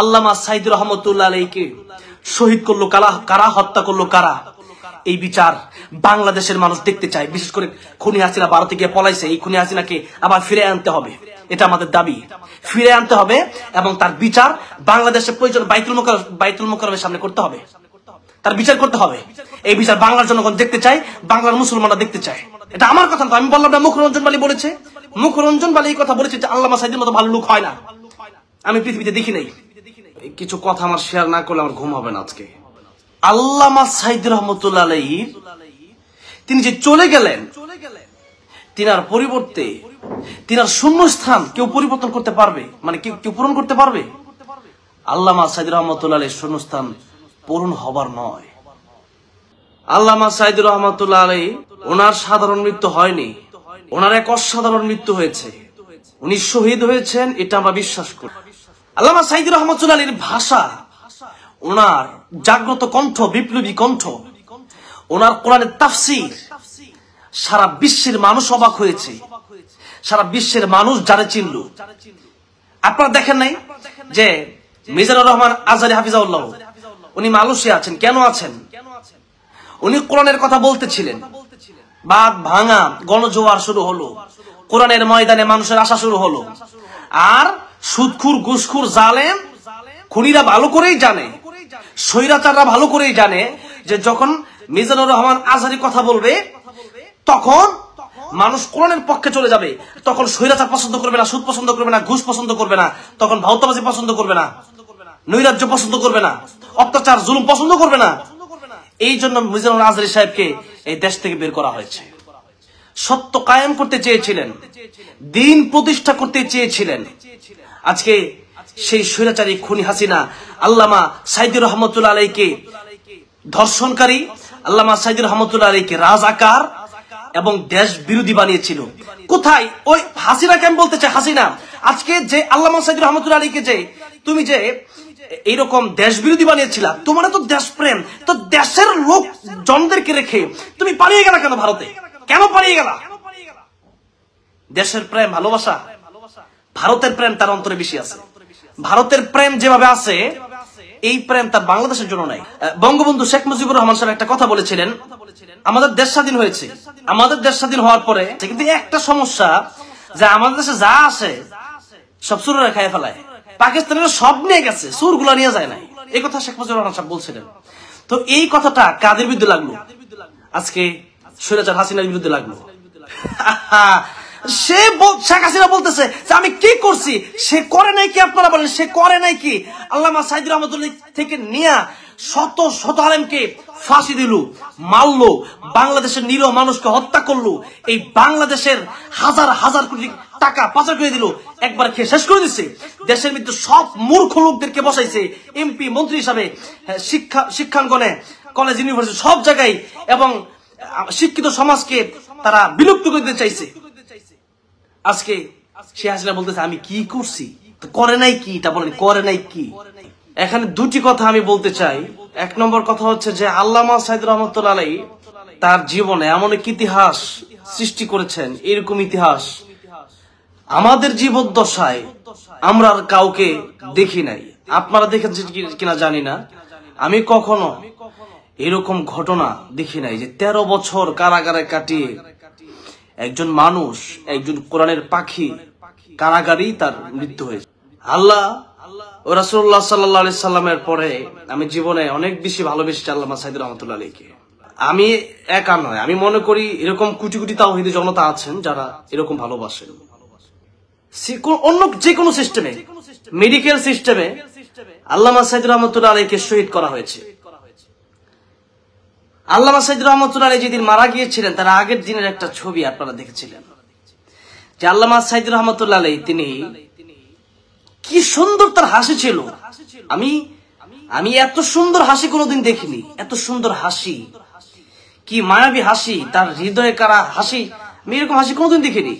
আল্লামা সাইদ রহমতুল্লাহ আলাইকে শহীদ করলো কারা কারা হত্যা করলো কারা এই বিচার বাংলাদেশের মানুষ দেখতে চায় বিশেষ করে খুনি হাসিনা ভারতে গিয়ে পলাইছে এই খুনি হাসিনাকে আবার ফিরে আনতে হবে এটা আমাদের দাবি ফিরে আনতে হবে এবং তার বিচার বাংলাদেশের প্রয়োজন বাইতুল মোকার বাইতুল মোকারমের সামনে করতে হবে তার বিচার করতে হবে এই বিচার বাংলার জনগণ দেখতে চায় বাংলার মুসলমানরা দেখতে চায় এটা আমার কথা আমি বললাম না মুখরঞ্জন বালি বলেছে মুখরঞ্জন বালি এই কথা বলেছে যে আল্লাহ সাইদের মতো ভালো লোক হয় না আমি পৃথিবীতে দেখি নাই কিছু কথা আমার শেয়ার না করলে আমার ঘুম হবে না আজকে আল্লামা সাইদ রহমতুল্লাহ তিনি যে চলে গেলেন আর পরিবর্তে তিনার শূন্যস্থান কেউ পরিবর্তন করতে পারবে মানে কেউ কেউ পূরণ করতে পারবে আল্লামা সাইদ রহমতুল্লাহ শূন্যস্থান পূরণ হবার নয় আল্লামা সাইদ রহমতুল্লাহ ওনার সাধারণ মৃত্যু হয়নি ওনার এক অসাধারণ মৃত্যু হয়েছে উনি শহীদ হয়েছেন এটা আমরা বিশ্বাস করি আল্লামা সাইদ রহমতুল আলীর ভাষা ওনার জাগ্রত কণ্ঠ বিপ্লবী কণ্ঠ ওনার কোরআনের তাফসির সারা বিশ্বের মানুষ অবাক হয়েছে সারা বিশ্বের মানুষ জানে চিনল আপনারা দেখেন নাই যে মিজানুর রহমান আজারি হাফিজাউল্লাহ উনি মানুষই আছেন কেন আছেন উনি কোরআনের কথা বলতেছিলেন বাদ ভাঙা গণজোয়ার শুরু হলো কোরআনের ময়দানে মানুষের আসা শুরু হলো আর সুদখুর গুসখুর জালেম খুনিরা ভালো করেই জানে স্বৈরাচাররা ভালো করেই জানে যে যখন মিজানুর রহমান আজহারি কথা বলবে তখন মানুষ কোরআনের পক্ষে চলে যাবে তখন স্বৈরাচার পছন্দ করবে না সুদ পছন্দ করবে না ঘুষ পছন্দ করবে না তখন ভাউতাবাজি পছন্দ করবে না নৈরাজ্য পছন্দ করবে না অত্যাচার জুলুম পছন্দ করবে না এই জন্য মিজানুর আজহারি সাহেবকে এই দেশ থেকে বের করা হয়েছে সত্য কায়েম করতে চেয়েছিলেন দিন প্রতিষ্ঠা করতে চেয়েছিলেন আজকে সেই স্বৈরাচারী খুনি হাসিনা আল্লামা সাইদুর রহমতুল্লা আলাইকে ধর্ষণকারী আল্লামা সাইদুর রহমতুল্লা আলাইকে রাজাকার এবং দেশ বিরোধী বানিয়েছিল কোথায় ওই হাসিনা আমি বলতে চাই হাসিনা আজকে যে আল্লামা সাইদুর রহমতুল্লা আলীকে যে তুমি যে এইরকম দেশ বিরোধী বানিয়েছিল তোমার তো দেশ প্রেম তো দেশের লোক জনদেরকে রেখে তুমি পালিয়ে গেলা কেন ভারতে কেন পালিয়ে গেলা দেশের প্রেম ভালোবাসা ভারতের প্রেম তার অন্তরে বেশি আছে ভারতের প্রেম যেভাবে আছে এই প্রেম তার বাংলাদেশের জন্য নাই বঙ্গবন্ধু শেখ মুজিবুর রহমান সাহেব একটা কথা বলেছিলেন আমাদের দেশ স্বাধীন হয়েছে আমাদের দেশ স্বাধীন হওয়ার পরে কিন্তু একটা সমস্যা যে আমাদের দেশে যা আছে সব সুর খায় ফেলায় পাকিস্তানের সব নিয়ে গেছে সুর গুলা নিয়ে যায় নাই এই কথা শেখ মুজিবুর রহমান সাহেব বলছিলেন তো এই কথাটা কাদের বিরুদ্ধে লাগলো আজকে সৈরাচার হাসিনার বিরুদ্ধে লাগলো সে শেখ হাসিনা বলতেছে যে আমি কি করছি সে করে নাই কি আপনারা বলেন সে করে নাই কি আল্লাহ সাইদুর রহমতুল্লাহ থেকে নিয়ে শত শত আলেমকে ফাঁসি দিল মারলো বাংলাদেশের নিরীহ মানুষকে হত্যা করলো এই বাংলাদেশের হাজার হাজার কোটি টাকা পাচার করে দিল একবার খেয়ে শেষ করে দিচ্ছে দেশের মধ্যে সব মূর্খ লোকদেরকে বসাইছে এমপি মন্ত্রী হিসাবে হ্যাঁ, শিক্ষা শিক্ষাঙ্গনে কলেজ ইউনিভার্সিটি সব জায়গায় এবং শিক্ষিত সমাজকে তারা বিলুপ্ত করে দিতে চাইছে আজকে সে আসলে বলতেছে আমি কি করছি করে নাই কি তা বলেন করে নাই কি এখানে দুটি কথা আমি বলতে চাই এক নম্বর কথা হচ্ছে যে আল্লামা সাইদুর রহমতুল্লাহ আলাই তার জীবনে এমন এক ইতিহাস সৃষ্টি করেছেন এরকম ইতিহাস আমাদের দশায় আমরা আর কাউকে দেখি নাই আপনারা দেখেছেন কিনা জানি না আমি কখনো এরকম ঘটনা দেখি নাই যে তেরো বছর কারাগারে কাটিয়ে একজন মানুষ একজন কোরআনের পাখি কারাগারেই তার মৃত্যু হয়েছে আল্লাহ ও সাল্লামের পরে আমি জীবনে অনেক বেশি ভালোবেসেছি আল্লাহ রহমতুল্লাহ আলীকে আমি একা নয় আমি মনে করি এরকম কুটি কুটি তাওহিদি জনতা আছেন যারা এরকম ভালোবাসেন অন্য যে কোনো সিস্টেমে মেডিকেল সিস্টেমে আল্লাহ সাইদ রহমতুল্লাহ আলীকে শহীদ করা হয়েছে আল্লামা সাইদ রহমতুল্লাহ যেদিন মারা গিয়েছিলেন তার আগের দিনের একটা ছবি আপনারা দেখেছিলেন যে আল্লামা সাইদ রহমতুল্লাহ তিনি কি সুন্দর তার হাসি ছিল আমি আমি এত সুন্দর হাসি কোনোদিন দেখিনি এত সুন্দর হাসি কি মায়াবী হাসি তার হৃদয়ে কারা হাসি আমি এরকম হাসি কোনোদিন দেখিনি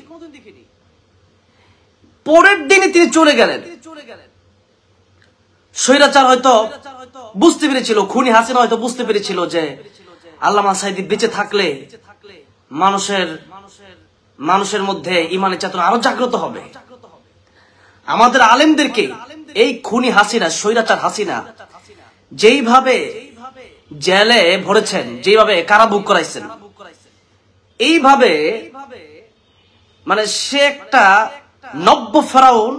পরের দিনে তিনি চলে গেলেন স্বৈরাচার হয়তো বুঝতে পেরেছিল খুনি হাসিনা হয়তো বুঝতে পেরেছিল যে আল্লামা সাইদি বেঁচে থাকলে মানুষের মানুষের মধ্যে ইমানের চেতনা আরো জাগ্রত হবে আমাদের আলেমদেরকে এই খুনি হাসিনা স্বৈরাচার হাসিনা যেইভাবে জেলে ভরেছেন যেভাবে কারা বুক করাইছেন এইভাবে মানে সে একটা নব্য ফেরাউন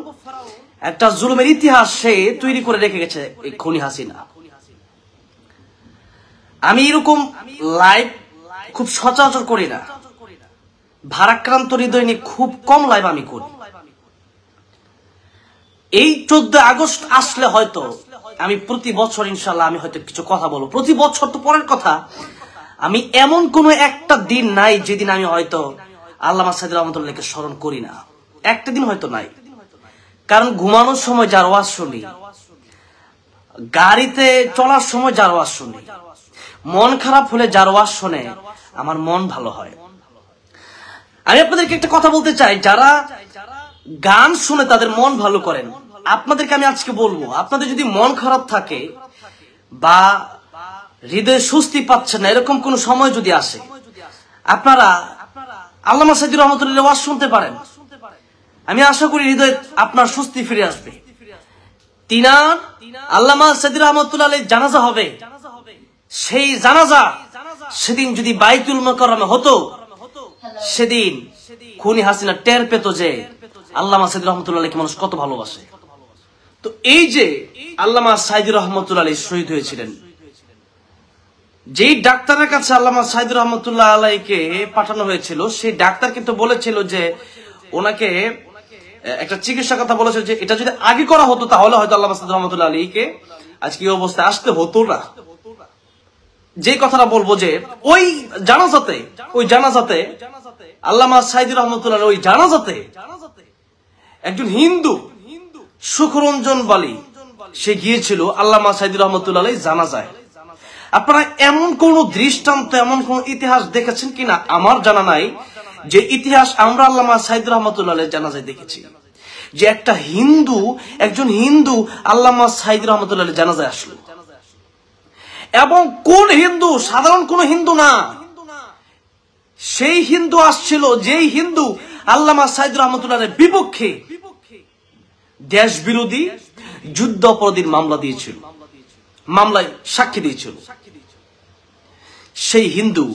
একটা জুলুমের ইতিহাস সে তৈরি করে রেখে গেছে এই খুনি হাসিনা আমি এরকম লাইভ খুব সচরাচর করি না ভারাক্রান্ত হৃদয় নিয়ে খুব কম লাইভ আমি করি এই চোদ্দ আগস্ট আসলে হয়তো আমি প্রতি বছর ইনশাল্লাহ আমি হয়তো কিছু কথা বলবো প্রতি বছর তো পরের কথা আমি এমন কোনো একটা দিন নাই যেদিন আমি হয়তো আল্লাহ সাইদুল রহমতুল্লাহকে স্মরণ করি না একটা দিন হয়তো নাই কারণ ঘুমানোর সময় যার ওয়াজ শুনি গাড়িতে চলার সময় যার ওয়াজ শুনি মন খারাপ হলে যার ওয়াজ শোনে আমার মন ভালো হয় আমি আপনাদেরকে একটা কথা বলতে চাই যারা গান শুনে তাদের মন ভালো করেন আপনাদেরকে আমি আজকে বলবো আপনাদের যদি মন খারাপ থাকে বা হৃদয় স্বস্তি পাচ্ছে না এরকম কোন সময় যদি আসে আপনারা আল্লামা সাইদুর রহমতুল্লাহ ওয়াজ শুনতে পারেন আমি আশা করি হৃদয় আপনার স্বস্তি ফিরে আসবে তিনা আল্লামা সাইদুর রহমতুল্লাহ জানাজা হবে সেই জানাজা সেদিন যদি বাইতুল মকরমে হতো সেদিন খুনি হাসিনা টের পেত যে আল্লামা সাইদ রহমতুল্লাহকে মানুষ কত ভালোবাসে তো এই যে আল্লামা সাইদ রহমতুল্লাহ শহীদ হয়েছিলেন যেই ডাক্তারের কাছে আল্লামা সাইদুর রহমতুল্লাহ আলাইকে পাঠানো হয়েছিল সেই ডাক্তার কিন্তু বলেছিল যে ওনাকে একটা চিকিৎসা কথা বলেছিল যে এটা যদি আগে করা হতো তাহলে হয়তো আল্লাহ সাইদুর রহমতুল্লাহ আলীকে আজকে অবস্থায় আসতে হতো না যে কথাটা বলবো যে ওই জানাজাতে ওই জানাজাতে আল্লামা সাইদুর রহমতুল্লাহ ওই জানাজাতে একজন হিন্দু সুখরঞ্জন বালি সে গিয়েছিল আল্লামা সাইদুর রহমতুল্লাহ জানাজায় আপনারা এমন কোন দৃষ্টান্ত এমন কোন ইতিহাস দেখেছেন কিনা আমার জানা নাই যে ইতিহাস আমরা আল্লামা সাইদুর রহমতুল্লাহ জানাজায় দেখেছি যে একটা হিন্দু একজন হিন্দু আল্লামা সাইদুর রহমতুল্লাহ জানাজায় আসলো এবং কোন হিন্দু সাধারণ কোন হিন্দু না সেই হিন্দু আসছিল যেই হিন্দু আল্লামা সাইদুর রহমতুল্লাহ বিপক্ষে দেশ বিরোধী যুদ্ধ অপরাধীর মামলা দিয়েছিল মামলায় সাক্ষী দিয়েছিল সেই হিন্দু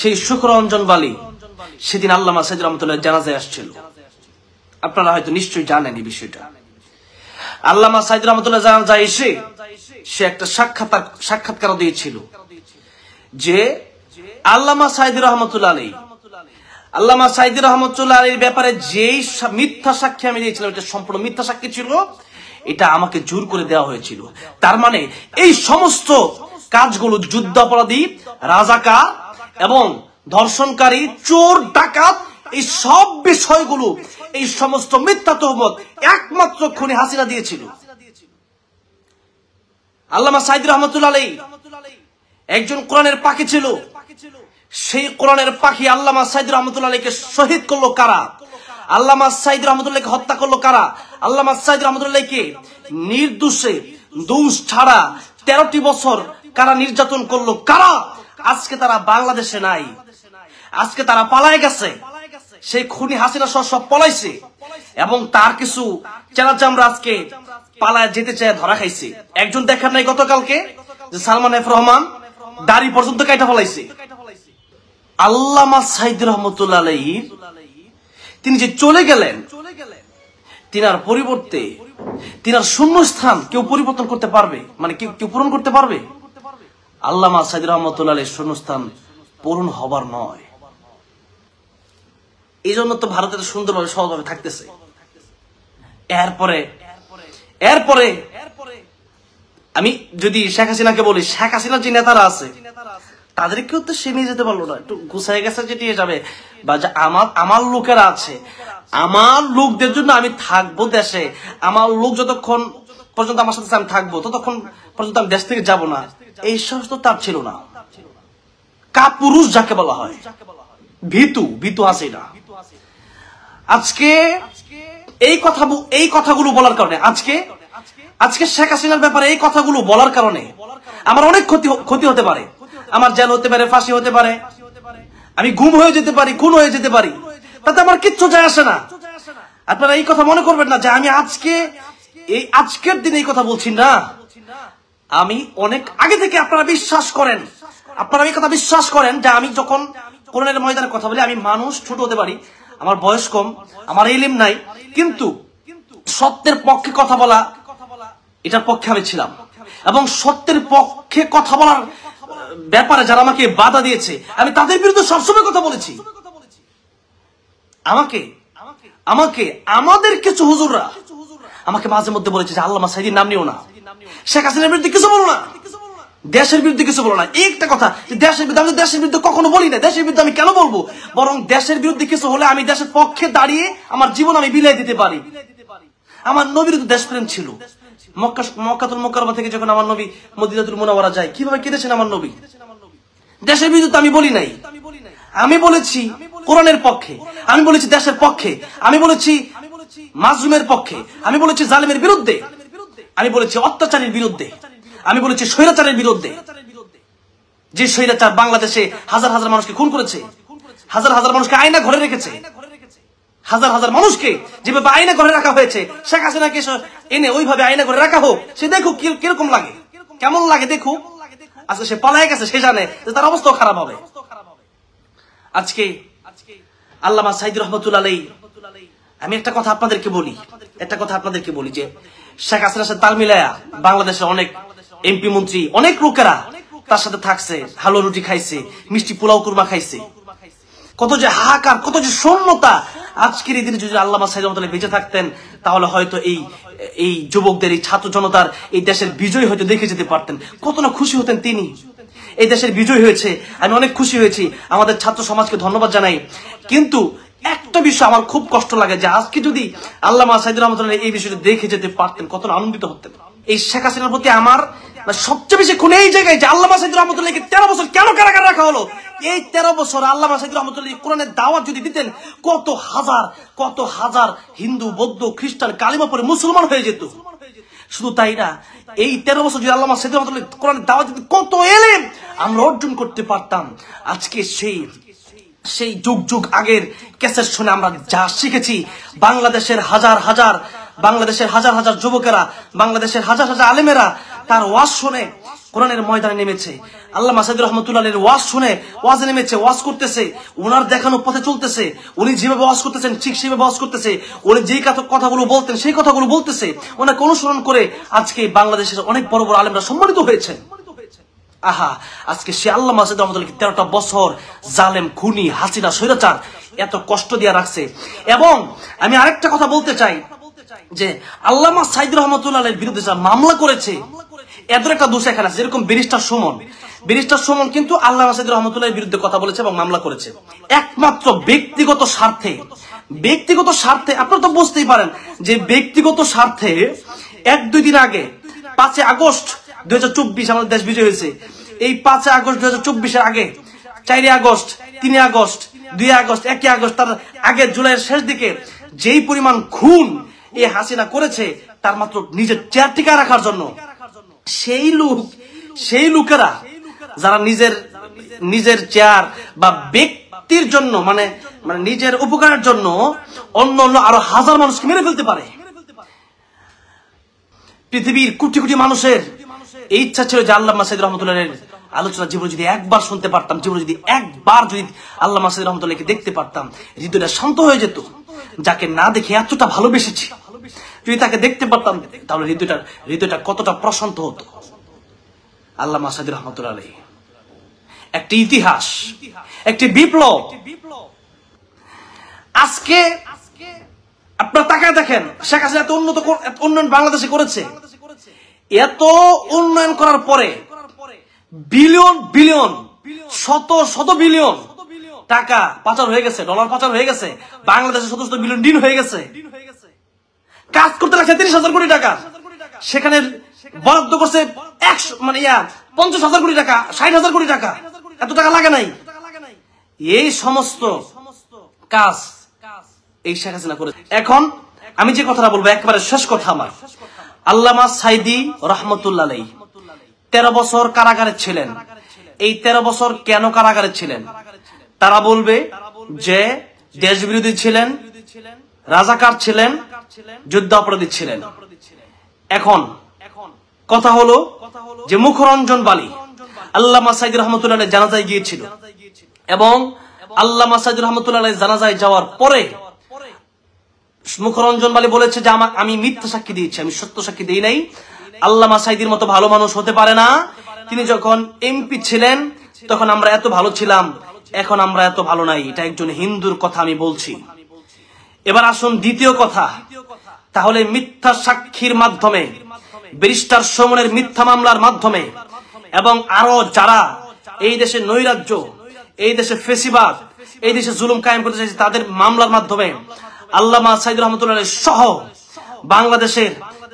সেই শুক্রঞ্জন বালি সেদিন আল্লামা সাইদুর রহমতুল্লাহ জানাজায় আসছিল আপনারা হয়তো নিশ্চয়ই জানেন এই বিষয়টা আল্লামা সাইদুর রহমতুল্লাহ জানাজায় এসে সে একটা সাক্ষাৎকার সাক্ষাৎকার দিয়েছিল যে আল্লামা সাইদুর রহমতুল্লা আলী আল্লামা সাইদুর রহমতুল্লা আলীর ব্যাপারে যেই মিথ্যা সাক্ষী আমি দিয়েছিলাম এটা সম্পূর্ণ মিথ্যা সাক্ষী ছিল এটা আমাকে জোর করে দেওয়া হয়েছিল তার মানে এই সমস্ত কাজগুলো যুদ্ধাপরাধী রাজাকা এবং ধর্ষণকারী চোর ডাকাত এই সব বিষয়গুলো এই সমস্ত মিথ্যা তহমত একমাত্র খুনি হাসিনা দিয়েছিল আল্লামা সাইদ রহমতুল্লাহ আলাই একজন কোরআনের পাখি ছিল সেই কোরআনের পাখি আল্লামা সাইদ রহমতুল্লাহ আলীকে শহীদ করলো কারা আল্লামা সাইদ রহমতুল্লাহকে হত্যা করলো কারা আল্লামা সাইদ রহমতুল্লাহকে নির্দোষে দোষ ছাড়া তেরোটি বছর কারা নির্যাতন করলো কারা আজকে তারা বাংলাদেশে নাই আজকে তারা পালায় গেছে সেই খুনি হাসিনা সব সব পলাইছে এবং তার কিছু চেনা চামড়া আজকে পালায় যেতে চায় ধরা খাইছে একজন দেখার নাই গতকালকে যে সালমান এফ রহমান দাড়ি পর্যন্ত কাইটা ফলাইছে আল্লামা সাইদ রহমতুল্লাহ আলহির তিনি যে চলে গেলেন তিনার পরিবর্তে তিনার শূন্যস্থান কেউ পরিবর্তন করতে পারবে মানে কেউ কেউ পূরণ করতে পারবে আল্লামা সাইদ রহমতুল্লাহ আলহির শূন্যস্থান পূরণ হবার নয় এই জন্য তো ভারতের সুন্দরভাবে সহজভাবে থাকতেছে এরপরে এরপরে আমি যদি শেখ হাসিনাকে বলি শেখ হাসিনার যে নেতারা আছে তাদেরকেও তো সে নিয়ে যেতে পারলো না একটু গুছাই গেছে যে নিয়ে যাবে বা আমার আমার লোকেরা আছে আমার লোকদের জন্য আমি থাকবো দেশে আমার লোক যতক্ষণ পর্যন্ত আমার সাথে আমি থাকবো ততক্ষণ পর্যন্ত আমি দেশ থেকে যাব না এই সাহস তো তার ছিল না কাপুরুষ যাকে বলা হয় ভিতু ভিতু আছে না আজকে এই কথা এই কথাগুলো বলার কারণে আজকে আজকে শেখ হাসিনার ব্যাপারে এই কথাগুলো বলার কারণে আমার অনেক ক্ষতি ক্ষতি হতে পারে আমার জেল হতে পারে ফাঁসি হতে পারে আমি গুম হয়ে যেতে পারি খুন হয়ে যেতে পারি তাতে আমার কিচ্ছু যায় আসে না আপনারা এই কথা মনে করবেন না যে আমি আজকে এই আজকের দিনে এই কথা বলছি না আমি অনেক আগে থেকে আপনারা বিশ্বাস করেন আপনারা এই কথা বিশ্বাস করেন যে আমি যখন করোনার ময়দানে কথা বলি আমি মানুষ ছোট হতে পারি আমার বয়স কম আমার এলিম নাই কিন্তু সত্যের পক্ষে কথা বলা এটার পক্ষে আমি ছিলাম এবং সত্যের পক্ষে কথা বলার ব্যাপারে যারা আমাকে বাধা দিয়েছে আমি তাদের বিরুদ্ধে সবসময় কথা বলেছি আমাকে আমাকে আমাদের কিছু হুজুররা আমাকে মাঝে মধ্যে বলেছে যে আল্লাহ সাইদিন নাম নিও না শেখ হাসিনার বিরুদ্ধে কিছু বলো না দেশের বিরুদ্ধে কিছু বলো না একটা কথা দেশের বিরুদ্ধে আমি দেশের বিরুদ্ধে কখনো বলি না দেশের বিরুদ্ধে আমি কেন বলবো বরং দেশের বিরুদ্ধে কিছু হলে আমি দেশের পক্ষে দাঁড়িয়ে আমার জীবন আমি বিলাই দিতে পারি আমার নবীর দেশপ্রেম ছিল মক্কা মক্কাতুল মোকারবা থেকে যখন আমার নবী মদিনাতুল মোনাওয়ারা যায় কিভাবে কেঁদেছেন আমার নবী দেশের বিরুদ্ধে আমি বলি নাই আমি বলেছি কোরআনের পক্ষে আমি বলেছি দেশের পক্ষে আমি বলেছি মাজরুমের পক্ষে আমি বলেছি জালিমের বিরুদ্ধে আমি বলেছি অত্যাচারীর বিরুদ্ধে আমি বলেছি স্বৈরাচারের বিরুদ্ধে যে স্বৈরাচার বাংলাদেশে হাজার হাজার মানুষকে খুন করেছে হাজার হাজার মানুষকে আয়না ঘরে রেখেছে হাজার হাজার মানুষকে যেভাবে আয়না ঘরে রাখা হয়েছে শেখ হাসিনা কে এনে ওইভাবে আয়না ঘরে রাখা হোক সে দেখো কিরকম লাগে কেমন লাগে দেখো আজকে আচ্ছা, সে পালায় গেছে সে জানে যে তার অবস্থাও খারাপ হবে আজকে আল্লামা সাইদুর রহমতুল্লাহ আমি একটা কথা আপনাদেরকে বলি একটা কথা আপনাদেরকে বলি যে শেখ হাসিনার সাথে তাল মিলায়া বাংলাদেশের অনেক এমপি মন্ত্রী অনেক লোকেরা তার সাথে থাকছে হালো রুটি খাইছে মিষ্টি পোলাও কুরমা খাইছে কত যে হাহাকার কত যে শূন্যতা আজকের এই দিনে যদি আল্লাহ সাইজামতলে বেঁচে থাকতেন তাহলে হয়তো এই এই যুবকদের এই ছাত্র জনতার এই দেশের বিজয় হয়তো দেখে যেতে পারতেন কত না খুশি হতেন তিনি এই দেশের বিজয় হয়েছে আমি অনেক খুশি হয়েছি আমাদের ছাত্র সমাজকে ধন্যবাদ জানাই কিন্তু একটা বিষয় আমার খুব কষ্ট লাগে যে আজকে যদি আল্লাহ সাইদুর রহমতুল্লাহ এই বিষয়টা দেখে যেতে পারতেন কত আনন্দিত হতেন এই শেখ হাসিনার প্রতি আমার সবচেয়ে বেশি খুন এই জায়গায় যে আল্লাহ মাসাইদ রহমতুল্লাহকে তেরো বছর কেন কারাগার রাখা হলো এই তেরো বছর আল্লাহ মাসাইদ রহমতুল্লাহ কোরআনের দাওয়াত যদি দিতেন কত হাজার কত হাজার হিন্দু বৌদ্ধ খ্রিস্টান কালিমা পরে মুসলমান হয়ে যেত শুধু তাই না এই তেরো বছর যদি আল্লাহ মাসাইদ রহমতুল্লাহ কোরআনের দাওয়াত দিতেন কত এলেম আমরা অর্জন করতে পারতাম আজকে সেই সেই যুগ যুগ আগের ক্যাসেট শুনে আমরা যা শিখেছি বাংলাদেশের হাজার হাজার বাংলাদেশের হাজার হাজার যুবকেরা বাংলাদেশের হাজার হাজার আলেমেরা তার ওয়াজ শুনে কোরআনের ময়দানে নেমেছে আল্লাহ মাসাদুর এর ওয়াজ শুনে ওয়াজ নেমেছে ওয়াজ করতেছে ওনার দেখানো পথে চলতেছে উনি যেভাবে ওয়াজ করতেছেন ঠিক সেভাবে ওয়াজ করতেছে উনি যেই কথাগুলো বলতেন সেই কথাগুলো বলতেছে ওনাকে অনুসরণ করে আজকে বাংলাদেশের অনেক বড় বড় আলেমরা সম্মানিত হয়েছে আহা আজকে সে আল্লাহ মাসুদ রহমতুল্লাহকে তেরোটা বছর জালেম খুনি হাসিনা স্বৈরাচার এত কষ্ট দিয়া রাখছে এবং আমি আরেকটা কথা বলতে চাই যে আল্লামা সাইদুর রহমতুল্লাহ এর বিরুদ্ধে মামলা করেছে এদের একটা দোষ এখানে আছে যেরকম ব্যারিস্টার সুমন ব্যারিস্টার সুমন কিন্তু আল্লাহ রাশেদ রহমতুল্লাহ বিরুদ্ধে কথা বলেছে এবং মামলা করেছে একমাত্র ব্যক্তিগত স্বার্থে ব্যক্তিগত স্বার্থে আপনারা তো বুঝতেই পারেন যে ব্যক্তিগত স্বার্থে এক দুই দিন আগে পাঁচে আগস্ট দুই আমাদের দেশ বিজয় হয়েছে এই পাঁচে আগস্ট দুই এর আগে চারই আগস্ট তিনে আগস্ট দুই আগস্ট একই আগস্ট তার আগে জুলাইয়ের শেষ দিকে যেই পরিমাণ খুন এ হাসিনা করেছে তার মাত্র নিজের চেয়ার টিকা রাখার জন্য সেই লোক সেই লোকেরা যারা নিজের নিজের চেয়ার বা ব্যক্তির জন্য মানে মানে নিজের উপকারের জন্য অন্য অন্য আরো হাজার মানুষকে মেরে ফেলতে পারে পৃথিবীর কোটি কোটি মানুষের এই ইচ্ছা ছিল যে আল্লাহ মাসাইদ রহমতুল্লাহ আলোচনা জীবন যদি একবার শুনতে পারতাম জীবন যদি একবার যদি আল্লাহ মাসাইদ রহমতুল্লাহকে দেখতে পারতাম হৃদয়টা শান্ত হয়ে যেত যাকে না দেখে এতটা ভালোবেসেছি যদি তাকে দেখতে পারতাম তাহলে হৃদয়টা হৃদয়টা কতটা প্রশান্ত হতো আল্লাহ মাসাদ রহমতুল আলহী একটি ইতিহাস একটি বিপ্লব আজকে আপনার তাকায় দেখেন শেখ হাসিনা এত উন্নত উন্নয়ন বাংলাদেশে করেছে এত উন্নয়ন করার পরে বিলিয়ন বিলিয়ন শত শত বিলিয়ন টাকা পাচার হয়ে গেছে ডলার পাচার হয়ে গেছে বাংলাদেশে শত শত বিলিয়ন ডিন হয়ে গেছে কাজ করতে লাগছে তিরিশ হাজার কোটি টাকা সেখানে বরাদ্দ করছে একশো মানে ইয়া পঞ্চাশ হাজার কোটি টাকা ষাট হাজার কোটি টাকা এত টাকা লাগে নাই এই সমস্ত কাজ এই শেখ হাসিনা করে এখন আমি যে কথাটা বলবো একবারে শেষ কথা আমার আল্লামা সাইদি রহমতুল্লাহ তেরো বছর কারাগারে ছিলেন এই তেরো বছর কেন কারাগারে ছিলেন তারা বলবে যে দেশ বিরোধী ছিলেন রাজাকার ছিলেন যুদ্ধ অপরাধী ছিলেন এখন কথা হলো যে মুখরঞ্জন বালি আল্লাহ মাসাইদ রহমতুল্লাহ জানাজায় গিয়েছিল এবং আল্লাহ মাসাইদ রহমতুল্লাহ জানাজায় যাওয়ার পরে মুখরঞ্জন বালি বলেছে যে আমার আমি মিথ্যা সাক্ষী দিয়েছি আমি সত্য সাক্ষী দিই নাই আল্লাহ মাসাইদির মতো ভালো মানুষ হতে পারে না তিনি যখন এমপি ছিলেন তখন আমরা এত ভালো ছিলাম এখন আমরা এত ভালো নাই এটা একজন হিন্দুর কথা আমি বলছি এবার আসুন দ্বিতীয় কথা তাহলে মিথ্যা সাক্ষীর মাধ্যমে ব্যারিস্টার সমনের মিথ্যা মামলার মাধ্যমে এবং আরো যারা এই দেশে নৈরাজ্য এই দেশে ফেসিবাদ এই দেশে জুলুম কায়েম করতে চাইছে তাদের মামলার মাধ্যমে আল্লাহ সাইদুর রহমতুল্লাহ সহ বাংলাদেশের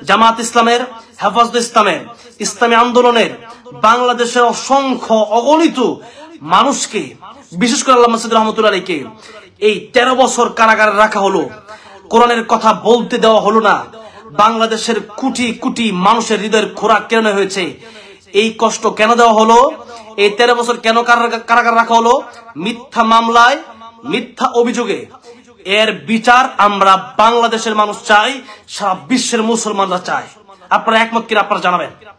জামাত ইসলামের হেফাজ ইসলামের ইসলামী আন্দোলনের বাংলাদেশের অসংখ্য অগণিত মানুষকে বিশেষ করে আল্লাহ মাসুদ রহমতুল্লাহকে এই তেরো বছর কারাগারে রাখা হলো কোরআনের কথা বলতে দেওয়া হলো না বাংলাদেশের কোটি কোটি মানুষের হৃদয়ের খোরাক কেন হয়েছে এই কষ্ট কেন দেওয়া হলো এই তেরো বছর কেন কারাগার রাখা হলো মিথ্যা মামলায় মিথ্যা অভিযোগে এর বিচার আমরা বাংলাদেশের মানুষ চাই সারা বিশ্বের মুসলমানরা চায় আপনারা একমত কিনা আপনারা জানাবেন